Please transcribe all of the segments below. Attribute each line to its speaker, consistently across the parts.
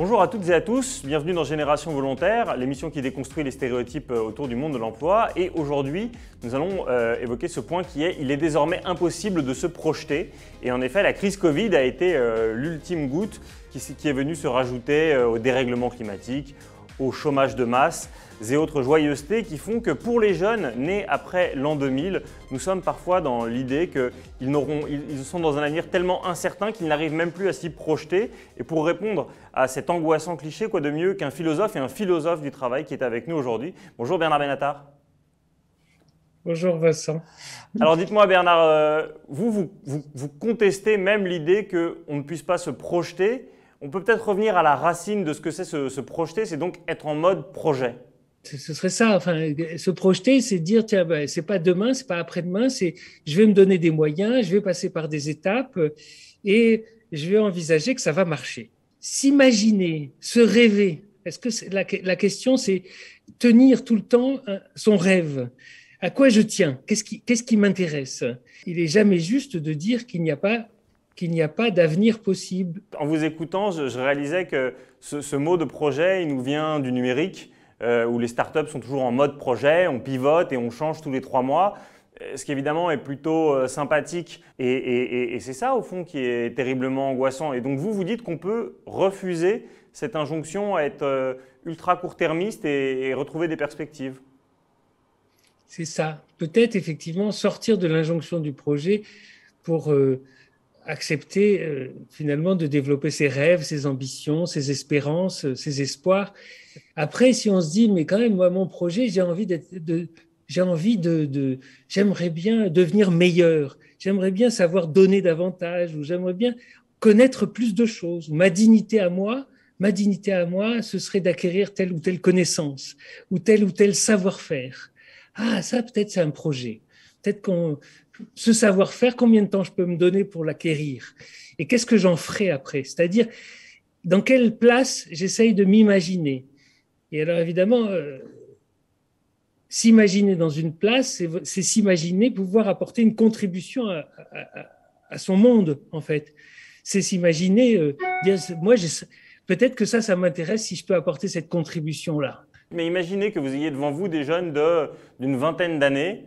Speaker 1: Bonjour à toutes et à tous, bienvenue dans Génération Volontaire, l'émission qui déconstruit les stéréotypes euh, autour du monde de l'emploi. Et aujourd'hui, nous allons euh, évoquer ce point qui est il est désormais impossible de se projeter. Et en effet, la crise Covid a été euh, l'ultime goutte qui, est venue se rajouter au dérèglement climatique, au chômage de masse et autres joyeusetés qui font que pour les jeunes nés après l'an 2000, nous sommes parfois dans l'idée qu'ils ils sont dans un avenir tellement incertain qu'ils n'arrivent même plus à s'y projeter. Et pour répondre à cet angoissant cliché, quoi de mieux qu'un philosophe et un philosophe du travail qui est avec nous aujourd'hui. Bonjour Bernard Benatar.
Speaker 2: Bonjour Vincent.
Speaker 1: Alors dites-moi Bernard, euh, vous, vous contestez même l'idée qu'on ne puisse pas se projeter on peut peut-être revenir à la racine de ce que c'est se, se, projeter, c'est donc être en mode projet.
Speaker 2: Ce, serait ça, enfin, se projeter, c'est dire, tiens, ben, c'est pas demain, c'est pas après-demain, c'est je vais me donner des moyens, je vais passer par des étapes et je vais envisager que ça va marcher. S'imaginer, se rêver, est que la, question, c'est tenir tout le temps hein, son rêve À quoi je tiens Qu'est-ce qui, qui m'intéresse Il n'est jamais juste de dire qu'il n'y a pas qu'il n'y a pas d'avenir possible.
Speaker 1: En vous écoutant, je, réalisais que ce, mot de projet, il nous vient du numérique, euh, où les startups sont toujours en mode projet, on pivote et on change tous les trois mois, euh, ce qui évidemment est plutôt euh, sympathique. Et, c'est ça, au fond, qui est terriblement angoissant. Et donc vous, vous dites qu'on peut refuser cette injonction à être ultra court-termiste et retrouver des perspectives.
Speaker 2: C'est ça. Peut-être effectivement sortir de l'injonction du projet pour accepter euh, finalement de développer ses rêves, ses ambitions, ses espérances, euh, ses espoirs. Après, si on se dit, mais quand même, moi, mon projet, j'ai envie de, j'ai envie de, j'aimerais bien devenir meilleur, j'aimerais bien savoir donner davantage, ou j'aimerais bien connaître plus de choses. Ma dignité à moi, ma dignité à moi, ce serait d'acquérir telle ou telle connaissance, ou tel ou tel savoir-faire. Ah, ça, peut-être, c'est un projet peut-être qu'on, ce savoir-faire, combien de temps je peux me donner pour l'acquérir Et qu'est-ce que j'en ferai après C'est-à-dire, dans quelle place j'essaye de m'imaginer Et alors évidemment, euh, s'imaginer dans une place, c'est s'imaginer pouvoir apporter une contribution à, son monde, en fait. C'est s'imaginer, euh, peut-être que ça, ça m'intéresse si je peux apporter cette contribution-là.
Speaker 1: Mais imaginez que vous ayez devant vous des jeunes d'une vingtaine d'années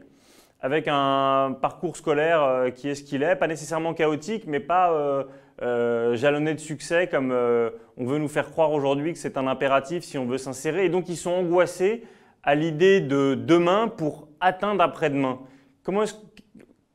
Speaker 1: avec un parcours scolaire euh, qui est ce qu'il est, pas nécessairement chaotique, mais pas euh, euh, jalonné de succès comme on veut nous faire croire aujourd'hui que c'est un impératif si on veut s'insérer. Et donc ils sont angoissés à l'idée de demain pour atteindre après-demain. Comment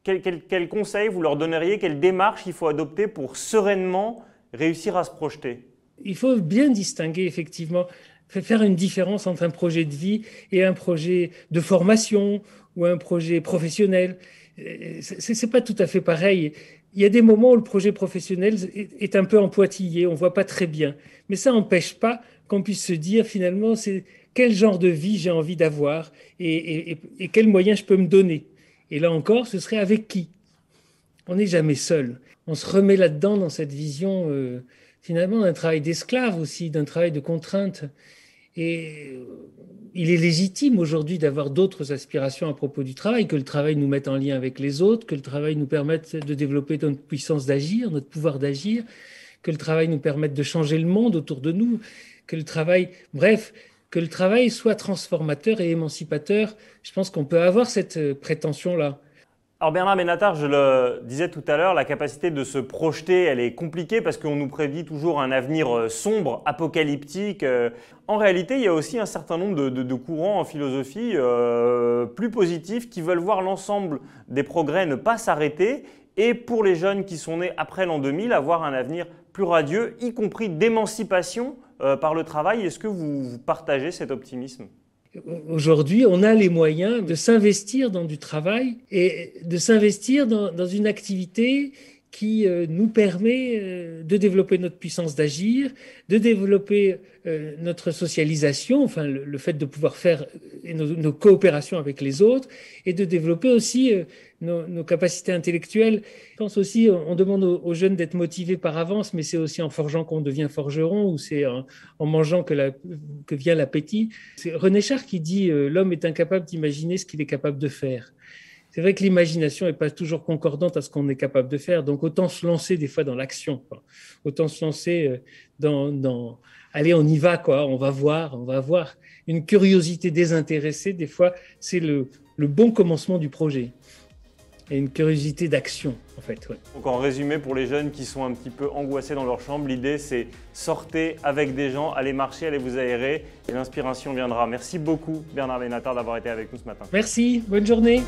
Speaker 1: quel, conseil vous leur donneriez Quelle démarche il faut adopter pour sereinement réussir à se projeter
Speaker 2: Il faut bien distinguer effectivement faire une différence entre un projet de vie et un projet de formation ou un projet professionnel. Euh, c'est pas tout à fait pareil. Il y a des moments où le projet professionnel est un peu empoitillé, on voit pas très bien. Mais ça n'empêche pas qu'on puisse se dire finalement, c'est quel genre de vie j'ai envie d'avoir et, quels moyens je peux me donner. Et là encore, ce serait avec qui On n'est jamais seul. On se remet là-dedans dans cette vision euh, finalement d'un travail d'esclave aussi, d'un travail de contrainte. Et euh, il est légitime aujourd'hui d'avoir d'autres aspirations à propos du travail, que le travail nous mette en lien avec les autres, que le travail nous permette de développer notre puissance d'agir, notre pouvoir d'agir, que le travail nous permette de changer le monde autour de nous, que le travail, bref, que le travail soit transformateur et émancipateur. Je pense qu'on peut avoir cette euh, prétention-là.
Speaker 1: Alors Bernard Benatar, je le disais tout à l'heure, la capacité de se projeter, elle est compliquée parce qu'on nous prédit toujours un avenir euh, sombre, apocalyptique. Euh. En réalité, il y a aussi un certain nombre de, courants en philosophie euh, plus positifs qui veulent voir l'ensemble des progrès ne pas s'arrêter et pour les jeunes qui sont nés après l'an 2000, avoir un avenir plus radieux, y compris d'émancipation par le travail. Est-ce que vous partagez cet optimisme
Speaker 2: Aujourd'hui, on a les moyens de s'investir dans du travail et de s'investir dans, une activité qui euh, nous permet euh, de développer notre puissance d'agir, de développer euh, notre socialisation, enfin le, fait de pouvoir faire nos, coopérations avec les autres, et de développer aussi nos, capacités intellectuelles. Je pense aussi, on demande aux, jeunes d'être motivés par avance, mais c'est aussi en forgeant qu'on devient forgeron, ou c'est en, mangeant que, la, que vient l'appétit. C'est René Char qui dit l'homme est incapable d'imaginer ce qu'il est capable de faire c'est vrai que l'imagination n'est pas toujours concordante à ce qu'on est capable de faire. Donc autant se lancer des fois dans l'action, autant se lancer euh, dans, allez, on y va, quoi, on va voir, on va voir. Une curiosité désintéressée, des fois, c'est le, bon commencement du projet. Et une curiosité d'action, en fait.
Speaker 1: Donc en résumé, pour les jeunes qui sont un petit peu angoissés dans leur chambre, l'idée c'est sortez avec des gens, allez marcher, allez vous aérer, et l'inspiration viendra. Merci beaucoup Bernard Benatar, d'avoir été avec nous ce matin.
Speaker 2: Merci, bonne journée.